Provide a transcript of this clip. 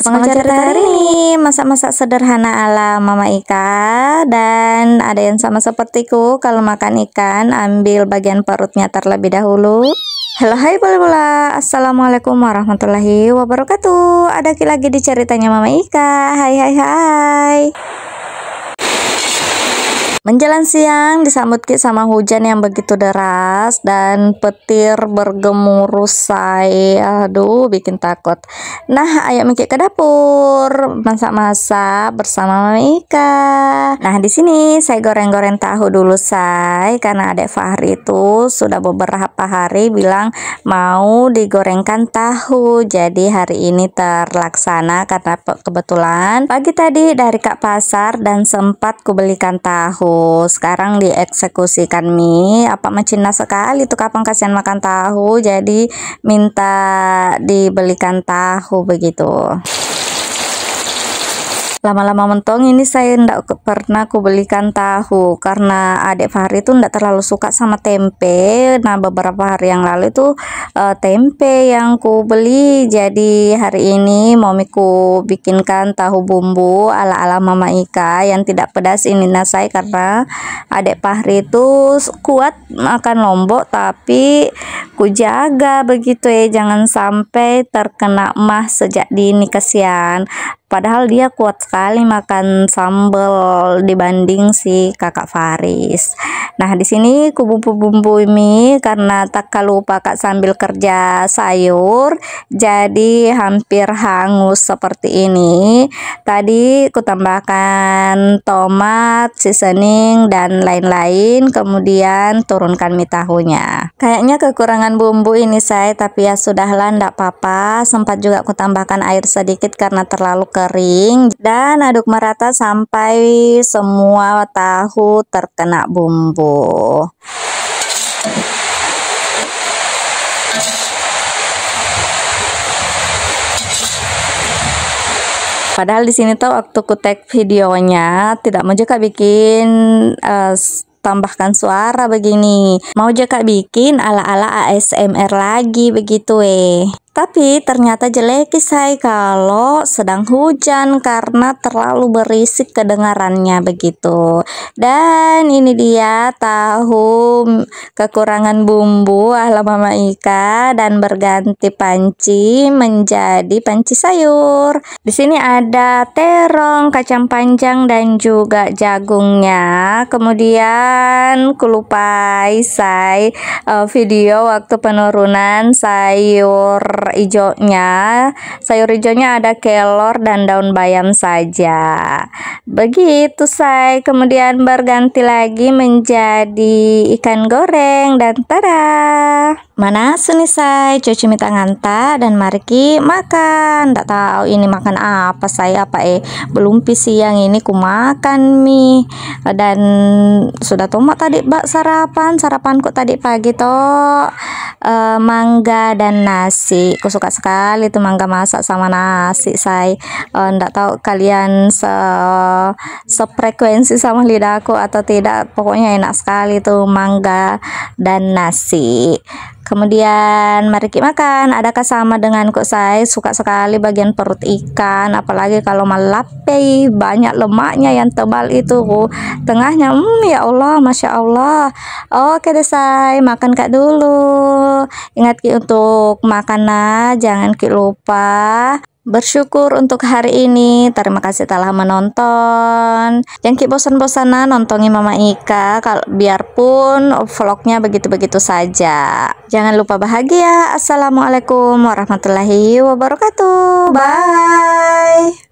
Semangat cerita hari ini masak-masak sederhana ala Mama Ika dan ada yang sama sepertiku kalau makan ikan ambil bagian perutnya terlebih dahulu. Halo hai bola bola Assalamualaikum warahmatullahi wabarakatuh Ada lagi di ceritanya Mama Ika Hai hai hai Menjelang siang disambut Ki sama hujan yang begitu deras dan petir bergemuruh say. Aduh, bikin takut. Nah, ayo Miki ke dapur masak-masak bersama Mika. Nah, di sini saya goreng-goreng tahu dulu say karena Adek Fahri itu sudah beberapa hari bilang mau digorengkan tahu. Jadi hari ini terlaksana karena kebetulan pagi tadi dari Kak Pasar dan sempat kubelikan tahu sekarang dieksekusikan mie apa mencina sekali tuh kapan kasihan makan tahu jadi minta dibelikan tahu begitu lama-lama mentong ini saya ndak pernah aku belikan tahu karena adik Fahri itu ndak terlalu suka sama tempe nah beberapa hari yang lalu itu uh, tempe yang ku beli jadi hari ini momiku bikinkan tahu bumbu ala-ala mama Ika yang tidak pedas ini nah karena adik Fahri itu kuat makan lombok tapi ku jaga begitu ya jangan sampai terkena mah sejak dini kesian Padahal dia kuat sekali makan sambal dibanding si kakak Faris. Nah, di sini kubu-bumbu ini karena tak kalau pakai sambil kerja sayur, jadi hampir hangus seperti ini. Tadi tambahkan tomat, seasoning, dan lain-lain, kemudian turunkan mie tahunya. Kayaknya kekurangan bumbu ini saya, tapi ya sudahlah, tidak apa-apa. Sempat juga tambahkan air sedikit karena terlalu ke kering dan aduk merata sampai semua tahu terkena bumbu. Padahal di sini tuh waktu kutek videonya tidak mau juga bikin uh, tambahkan suara begini. Mau juga bikin ala-ala ASMR lagi begitu eh. Tapi ternyata jelek sih kalau sedang hujan karena terlalu berisik kedengarannya begitu. Dan ini dia tahu kekurangan bumbu ala Mama Ika dan berganti panci menjadi panci sayur. Di sini ada terong, kacang panjang dan juga jagungnya. Kemudian kulupai saya eh, video waktu penurunan sayur sayur hijaunya sayur hijaunya ada kelor dan daun bayam saja begitu say kemudian berganti lagi menjadi ikan goreng dan tada mana seni say cuci nganta dan mariki makan tak tahu ini makan apa saya apa eh belum pisi yang ini ku makan mie dan sudah tomat tadi bak sarapan sarapan sarapanku tadi pagi toh eh, e, mangga dan nasi aku suka sekali tuh mangga masak sama nasi saya uh, eh, tahu kalian se sefrekuensi sama lidahku atau tidak pokoknya enak sekali tuh mangga dan nasi Kemudian mari kita makan. Adakah sama dengan kok saya suka sekali bagian perut ikan, apalagi kalau malape banyak lemaknya yang tebal itu. Tengahnya, hmm ya Allah, masya Allah. Oke deh saya makan kak dulu. Ingat ki untuk makanan jangan ki lupa bersyukur untuk hari ini. Terima kasih telah menonton. Yang ki bosan bosana nontongi Mama Ika, kalau biarpun vlognya begitu-begitu saja. Jangan lupa bahagia. Assalamualaikum warahmatullahi wabarakatuh. Bye.